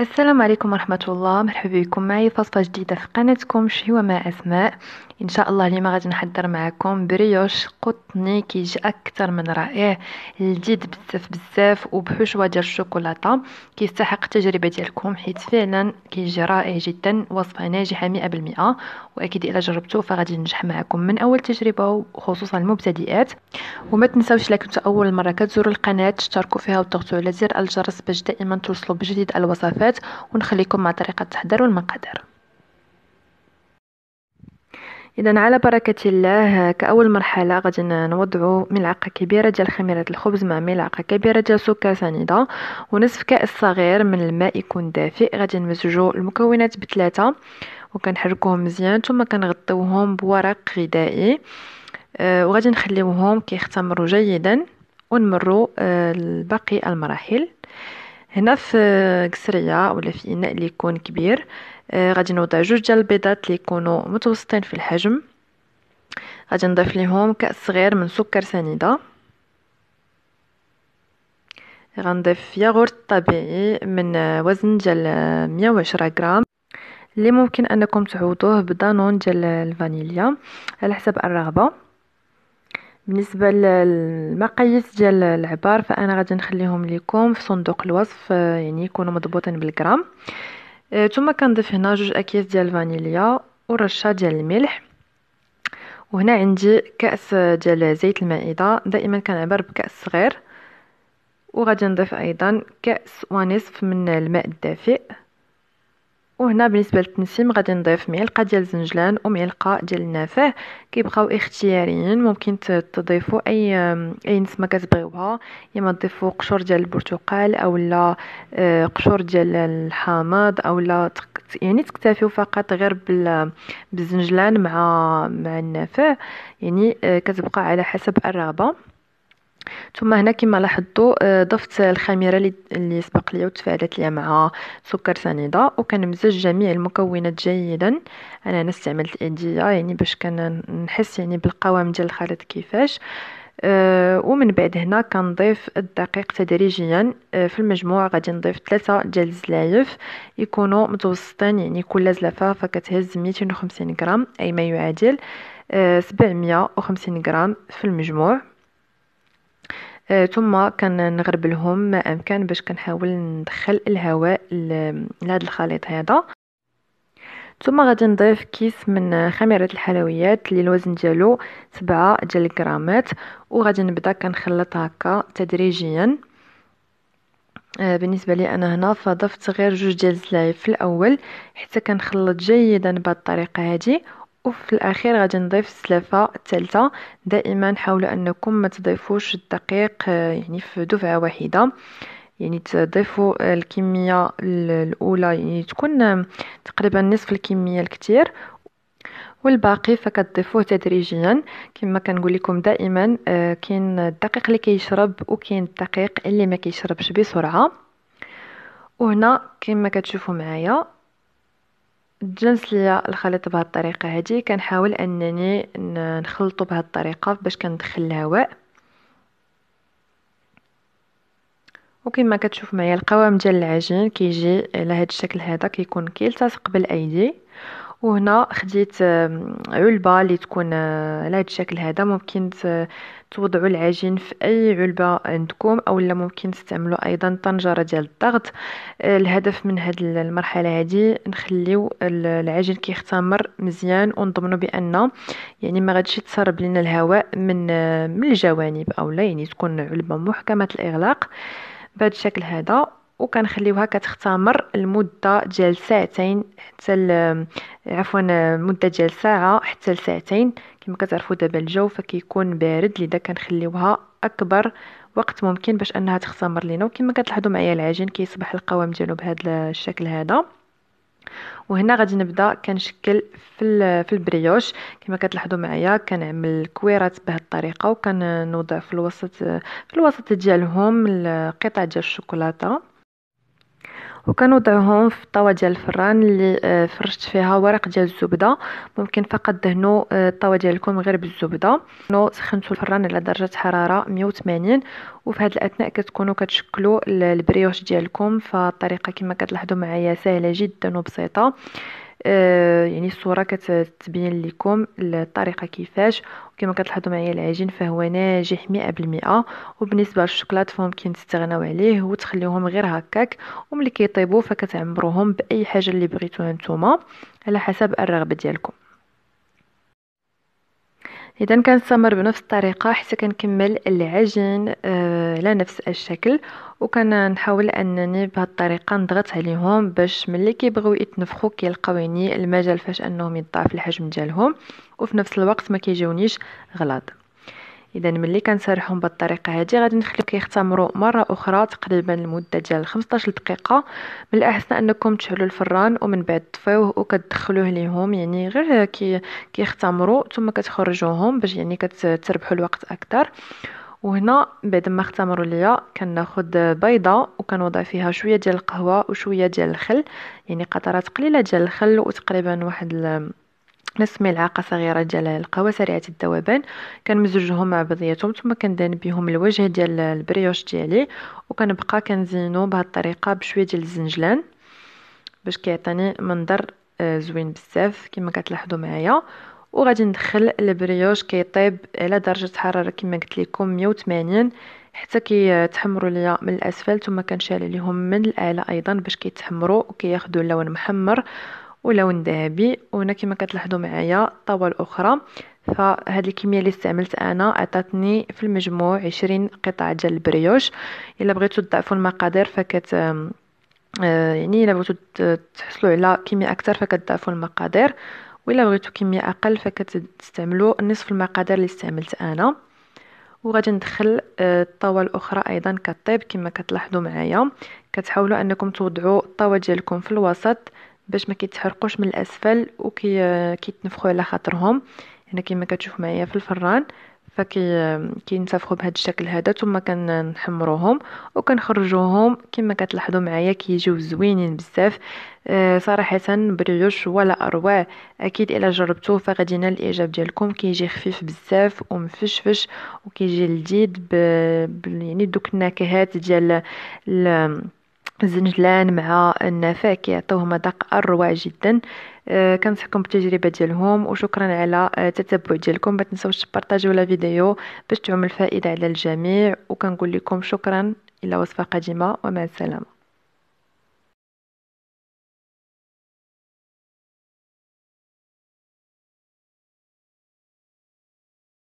السلام عليكم ورحمة الله مرحبا بكم معي وصفة جديدة في قناتكم شهوة مع أسماء إن شاء الله اليوم غادي نحضر معكم بريوش قطني كيجي أكثر من رائع لذيذ بزاف بزاف وبحشوة ديال الشوكولاتة كيستحق التجربة ديالكم حيت فعلا كيجي رائع جدا وصفة ناجحة مئة بالمئة وأكيد إلا جربتوه فغادي ينجح معكم من أول تجربة وخصوصا المبتدئات وما تنساوش إلا أول مرة كتزوروا القناة تشتركوا فيها وتغطوا على زر الجرس باش دائما توصلوا بجديد الوصفات الوصفات ونخليكم مع طريقة التحضير والمقادير اذا على بركه الله كاول مرحله غادي نوضعوا ملعقه كبيره ديال خميره الخبز مع ملعقه كبيره ديال سكر سنيده ونصف كاس صغير من الماء يكون دافئ غادي نمزجوا المكونات بثلاثه وكنحركوهم مزيان ثم كنغطيوهم بورق غذائي آه، وغادي نخليوهم كيختمروا جيدا ونمروا آه، الباقي المراحل هنا في قصريه ولا في اناء اللي يكون كبير آه، غادي نوضع جوج ديال البيضات اللي يكونوا متوسطين في الحجم غادي نضيف ليهم كاس صغير من سكر سنيده غنضيف ياغورت طبيعي من وزن ديال 110 غرام اللي ممكن انكم تعوضوه بدانون ديال الفانيليا على حسب الرغبه بالنسبه للمقاييس ديال العبار فانا غادي نخليهم لكم في صندوق الوصف آه، يعني يكونوا مضبوطين بالجرام آه، ثم كنضيف هنا جوج اكياس ديال الفانيليا ورشه ديال الملح وهنا عندي كاس آه، ديال زيت المائده دائما كنعبر بكاس صغير وغادي نضيف ايضا كاس ونصف من الماء الدافئ وهنا بالنسبه للتنسيم غادي نضيف معلقه ديال الزنجلان وملعقه ديال النافع كيبقاو اختياريين ممكن تضيفوا اي اي نسمه كتبغيوها يا اما تضيفوا قشور ديال البرتقال اولا آه، قشور ديال الحامض اولا يعني تكتفيو فقط غير بالزنجلان مع مع النافع يعني آه، كتبقى على حسب الرغبه ثم هنا كما لاحظتوا آه، ضفت الخميره اللي سبق لي وتفاعلت لي مع سكر سنيده وكنمزج جميع المكونات جيدا انا استعملت ايديا يعني باش كنحس يعني بالقوام ديال الخليط كيفاش آه، ومن بعد هنا كنضيف الدقيق تدريجيا آه، في المجموع غادي نضيف ثلاثة ديال الزلايف يكونوا متوسطين يعني كل زلافة فكتهز 250 غرام أي ما يعادل 750 غرام في المجموع آه، ثم كنغربلهم ما امكن باش كنحاول ندخل الهواء لهذا الخليط هذا ثم غادي نضيف كيس من خميرة الحلويات اللي الوزن ديالو سبعة ديال الغرامات وغادي نبدا كنخلط هكا تدريجيا آه، بالنسبه لي انا هنا فضفت غير جوج ديال الزلايف في الاول حتى كنخلط جيدا بهذه الطريقه هذه وفي الاخير غادي نضيف السلافه الثالثه دائما حاولوا انكم ما تضيفوش الدقيق آه، يعني في دفعه واحده يعني تضيفوا الكميه الاولى يعني تكون آه، تقريبا نصف الكميه الكثير والباقي فكتضيفوه تدريجيا كما كنقول لكم دائما آه، كاين الدقيق اللي كيشرب وكاين الدقيق اللي ما كيشربش بسرعه وهنا كما كتشوفوا معايا تجانس ليا الخليط الطريقه هذه كنحاول انني نخلطه الطريقه باش كندخل الهواء وكما كتشوف معايا القوام ديال العجين كيجي على هذا الشكل هذا كيكون كيلتصق بالايدي وهنا خديت علبه اللي تكون آه، على هذا الشكل هذا ممكن توضعوا العجين في اي علبه عندكم اولا ممكن تستعملوا ايضا طنجره ديال الضغط آه، الهدف من هذه المرحله هذه نخليو العجين كيختمر مزيان ونضمنوا بان يعني ما غاديش يتسرب لنا الهواء من آه، من الجوانب اولا يعني تكون علبه محكمه الاغلاق بهذا الشكل هذا وكنخليوها كتختمر لمده ديال ساعتين حتى عفوا مده ديال ساعه حتى لساعتين كما كتعرفوا دابا الجو فكيكون بارد لذا كنخليوها اكبر وقت ممكن باش انها تختمر لينا وكما كتلاحظوا معايا العجين كيصبح القوام ديالو بهذا الشكل هذا وهنا غادي نبدا كنشكل في في البريوش كما كتلاحظوا معايا كنعمل الكويرات بهذه الطريقه وكنوضع في الوسط في الوسط ديالهم القطع ديال الشوكولاته وكنوضعوهم في الطاوه ديال الفران اللي آه، فرشت فيها ورق ديال الزبده ممكن فقط دهنوا الطاوه آه، ديالكم غير بالزبده سخنتوا الفران على درجه حراره 180 وفي هذا الاثناء كتكونوا كتشكلوا البريوش ديالكم فالطريقه كما كتلاحظوا معايا سهله جدا وبسيطه آه، يعني الصوره كتبين لكم الطريقه كيفاش وكما كتلاحظوا معايا العجين فهو ناجح 100% وبالنسبه للشوكولات فممكن تستغناو عليه وتخليوهم غير هكاك وملي كيطيبوا فكتعمروهم باي حاجه اللي بغيتوها نتوما على حسب الرغبه ديالكم اذا كنستمر بنفس الطريقه حتى كنكمل العجين على آه، نفس الشكل وكنحاول انني بهذه الطريقه نضغط عليهم باش ملي كيبغيو يتنفخوا كيلقاوني المجال فاش انهم يضاعف الحجم ديالهم وفي نفس الوقت ما كيجيونيش غلاض اذا ملي كنسرحهم بالطريقه هذه غادي نخليو كيختمروا مره اخرى تقريبا المده ديال 15 دقيقه من الاحسن انكم تشعلوا الفران ومن بعد تطفيوه وكتدخلوه ليهم يعني غير كي كيختمروا ثم كتخرجوهم باش يعني كتربحوا الوقت اكثر وهنا بعد ما اختمروا ليا كناخذ بيضه وكنوضع فيها شويه ديال القهوه وشويه ديال الخل يعني قطرات قليله ديال الخل وتقريبا واحد نصف ملعقه صغيره ديال القهوه سريعه الذوبان كنمزجهم مع بعضياتهم ثم كندهن بهم الوجه ديال البريوش ديالي وكنبقى كنزينو بهذه الطريقه بشويه ديال الزنجلان باش كيعطيني منظر آه، زوين بزاف كما كتلاحظوا معايا وغادي ندخل البريوش كيطيب على درجه حراره كما قلت لكم 180 حتى كيتحمروا ليا من الاسفل ثم كنشعل عليهم من الاعلى ايضا باش كيتحمروا وكياخذوا اللون محمر ولون ذهبي وهنا كما كتلاحظوا معايا الطاوله الاخرى فهاد الكميه اللي استعملت انا عطاتني في المجموع 20 قطعه ديال البريوش الا بغيتو تضاعفوا المقادير فكت آه، يعني الا بغيتو تحصلوا على كميه اكثر فكتضاعفوا المقادير وإلا بغيتو كميه اقل فكتستعملوا نصف المقادير اللي استعملت انا وغادي ندخل الطاوه آه، الاخرى ايضا كطيب كما كتلاحظوا معايا كتحاولوا انكم توضعوا الطاوه ديالكم في الوسط باش ما كيتحرقوش من الاسفل وكي كيتنفخوا على خاطرهم هنا كما كتشوف معايا في الفران فكي كينتفخوا بهذا الشكل هذا ثم كنحمروهم وكنخرجوهم كما كتلاحظوا معايا كيجيو زوينين بزاف آه، صراحه بريوش ولا اروع اكيد الا جربتوه فغادي ينال الاعجاب ديالكم كيجي خفيف بزاف ومفشفش وكيجي لذيذ ب... ب... يعني دوك النكهات ديال ال... الزنجلان مع النافع كيعطيوه مذاق اروع جدا آه، كنصحكم بالتجربه ديالهم وشكرا على آه، التتبع ديالكم ما تنساوش تبارطاجيو لا فيديو باش تعم الفائده على الجميع وكنقول لكم شكرا الى وصفه قادمه ومع السلامه